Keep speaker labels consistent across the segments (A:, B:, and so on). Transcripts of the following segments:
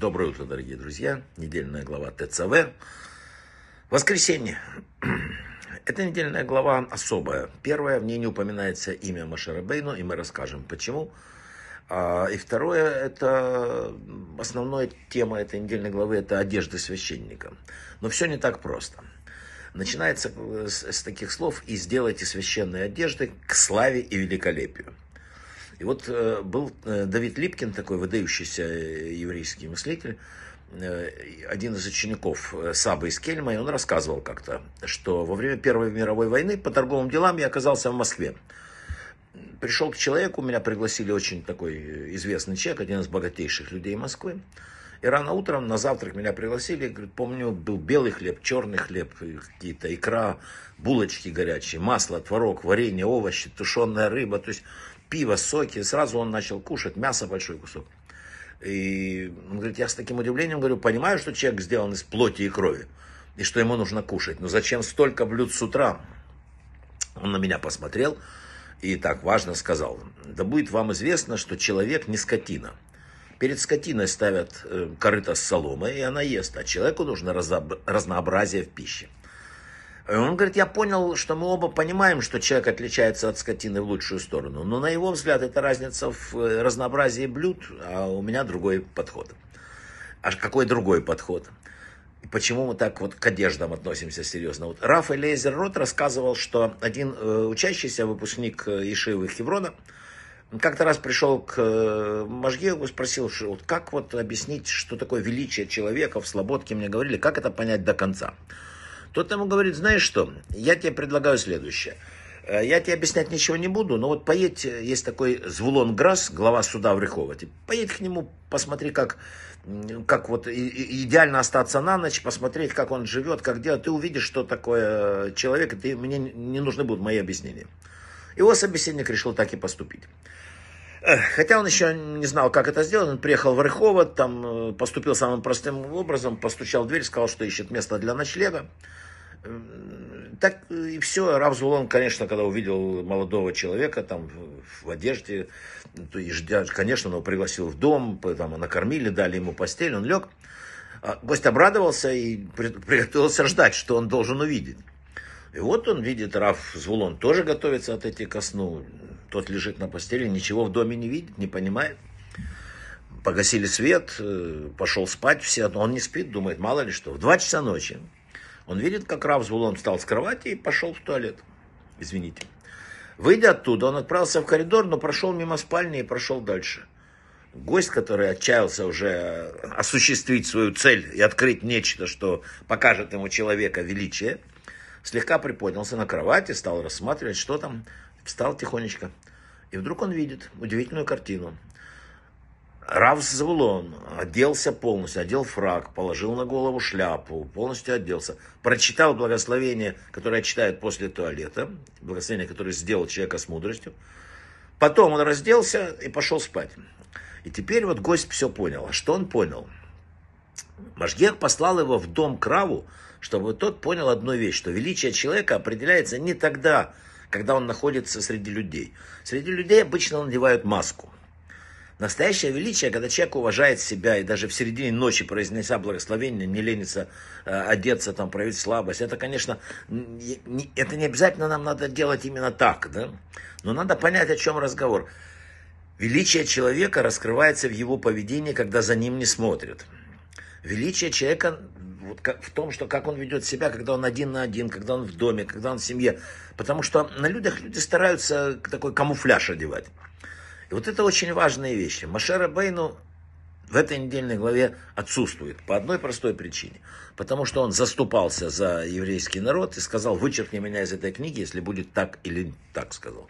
A: Доброе утро, дорогие друзья. Недельная глава ТЦВ. Воскресенье. Эта недельная глава особая. Первая, в ней не упоминается имя Машарабейну, и мы расскажем, почему. А, и второе, это основная тема этой недельной главы, это одежда священника. Но все не так просто. Начинается э, с таких слов «и сделайте священные одежды к славе и великолепию». И вот э, был э, Давид Липкин, такой выдающийся э, еврейский мыслитель, один из учеников Сабы из Кельма, и он рассказывал как-то, что во время Первой мировой войны по торговым делам я оказался в Москве. Пришел к человеку, меня пригласили очень такой известный человек, один из богатейших людей Москвы. И рано утром на завтрак меня пригласили, говорит, помню, был белый хлеб, черный хлеб, какие-то икра, булочки горячие, масло, творог, варенье, овощи, тушеная рыба. То есть пиво, соки. Сразу он начал кушать мясо, большой кусок. И он говорит, я с таким удивлением говорю, понимаю, что человек сделан из плоти и крови, и что ему нужно кушать. Но зачем столько блюд с утра? Он на меня посмотрел и так важно сказал, да будет вам известно, что человек не скотина. Перед скотиной ставят э, корыто с соломой, и она ест, а человеку нужно разнообразие в пище. И он говорит, я понял, что мы оба понимаем, что человек отличается от скотины в лучшую сторону, но на его взгляд это разница в э, разнообразии блюд, а у меня другой подход. А какой другой подход? почему мы так вот к одеждам относимся серьезно? Вот Раф Элейзер Рот рассказывал, что один э, учащийся, выпускник э, Ишивы Хеврона, как-то раз пришел к Можгееву и спросил, что, вот как вот объяснить, что такое величие человека в Слободке, мне говорили, как это понять до конца. Тот ему говорит, знаешь что, я тебе предлагаю следующее. Э, я тебе объяснять ничего не буду, но вот поедь, э, есть такой Звулон Грасс, глава суда в Риховате, типа, поедь к нему, посмотри, как, как вот идеально остаться на ночь, посмотреть, как он живет, как делать, ты увидишь, что такое э, человек, и ты, мне не нужны будут мои объяснения. Его собеседник решил так и поступить. Хотя он еще не знал, как это сделать. Он приехал в Рыхово, там э, поступил самым простым образом, постучал в дверь, сказал, что ищет место для ночлега. Так э, и все. Равзулон, конечно, когда увидел молодого человека там в одежде, то и, конечно, он его пригласил в дом, там накормили, дали ему постель, он лег. А гость обрадовался и приготовился ждать, что он должен увидеть. И вот он видит, Раф Звулон тоже готовится отойти ко сну. Тот лежит на постели, ничего в доме не видит, не понимает. Погасили свет, э, пошел спать все. Он не спит, думает, мало ли что. В 2 часа ночи он видит, как Рав Звулон встал с кровати и пошел в туалет. Извините. Выйдя оттуда, он отправился в коридор, но прошел мимо спальни и прошел дальше. Гость, который отчаялся уже осуществить свою цель и открыть нечто, что покажет ему человека величие, слегка приподнялся на кровати, стал рассматривать, что там. Встал тихонечко. И вдруг он видит удивительную картину. Равс Завулон оделся полностью, одел фраг, положил на голову шляпу, полностью оделся. Прочитал благословение, которое читает после туалета, благословение, которое сделал человека с мудростью. Потом он разделся и пошел спать. И теперь вот гость все понял. А что он понял? Машгех послал его в дом Краву, чтобы тот понял одну вещь, что величие человека определяется не тогда, когда он находится среди людей. Среди людей обычно надевают маску. Настоящее величие, когда человек уважает себя и даже в середине ночи, произнеся благословение, не ленится э, одеться, там, проявить слабость. Это, конечно, не, это не обязательно нам надо делать именно так, да? Но надо понять, о чем разговор. Величие человека раскрывается в его поведении, когда за ним не смотрят. Величие человека вот как, в том, что как он ведет себя, когда он один на один, когда он в доме, когда он в семье. Потому что на людях люди стараются такой камуфляж одевать. И вот это очень важные вещи. Машера Бейну в этой недельной главе отсутствует по одной простой причине. Потому что он заступался за еврейский народ и сказал, вычеркни меня из этой книги, если будет так или так сказал.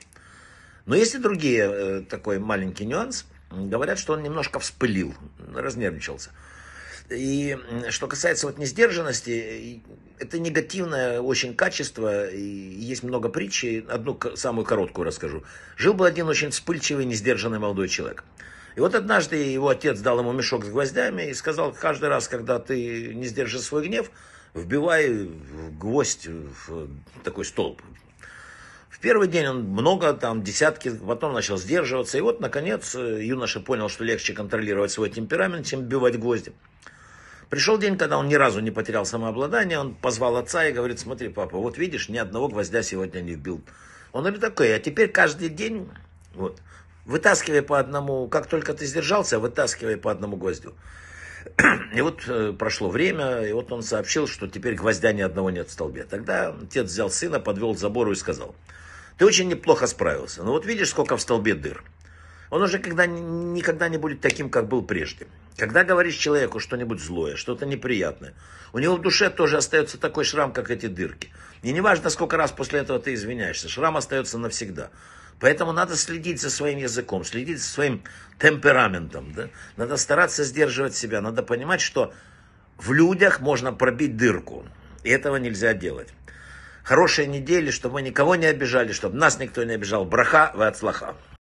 A: Но есть и другие, э, такой маленький нюанс. Говорят, что он немножко вспылил, разнервничался. И что касается вот несдержанности, это негативное очень качество, и есть много притчи, одну самую короткую расскажу. Жил был один очень вспыльчивый, несдержанный молодой человек. И вот однажды его отец дал ему мешок с гвоздями и сказал, каждый раз, когда ты не сдержишь свой гнев, вбивай гвоздь в такой столб. В первый день он много, там, десятки, потом начал сдерживаться. И вот, наконец, э, юноша понял, что легче контролировать свой темперамент, чем бивать гвозди. Пришел день, когда он ни разу не потерял самообладание, он позвал отца и говорит, смотри, папа, вот видишь, ни одного гвоздя сегодня не вбил. Он говорит, такой, а теперь каждый день, вот, вытаскивай по одному, как только ты сдержался, вытаскивай по одному гвоздю. И вот э, прошло время, и вот он сообщил, что теперь гвоздя ни одного нет в столбе. Тогда отец взял сына, подвел к забору и сказал, ты очень неплохо справился, но вот видишь, сколько в столбе дыр он уже когда, никогда не будет таким, как был прежде. Когда говоришь человеку что-нибудь злое, что-то неприятное, у него в душе тоже остается такой шрам, как эти дырки. И не важно, сколько раз после этого ты извиняешься, шрам остается навсегда. Поэтому надо следить за своим языком, следить за своим темпераментом. Да? Надо стараться сдерживать себя, надо понимать, что в людях можно пробить дырку. И этого нельзя делать. Хорошей недели, чтобы мы никого не обижали, чтобы нас никто не обижал. Браха, вы от слаха.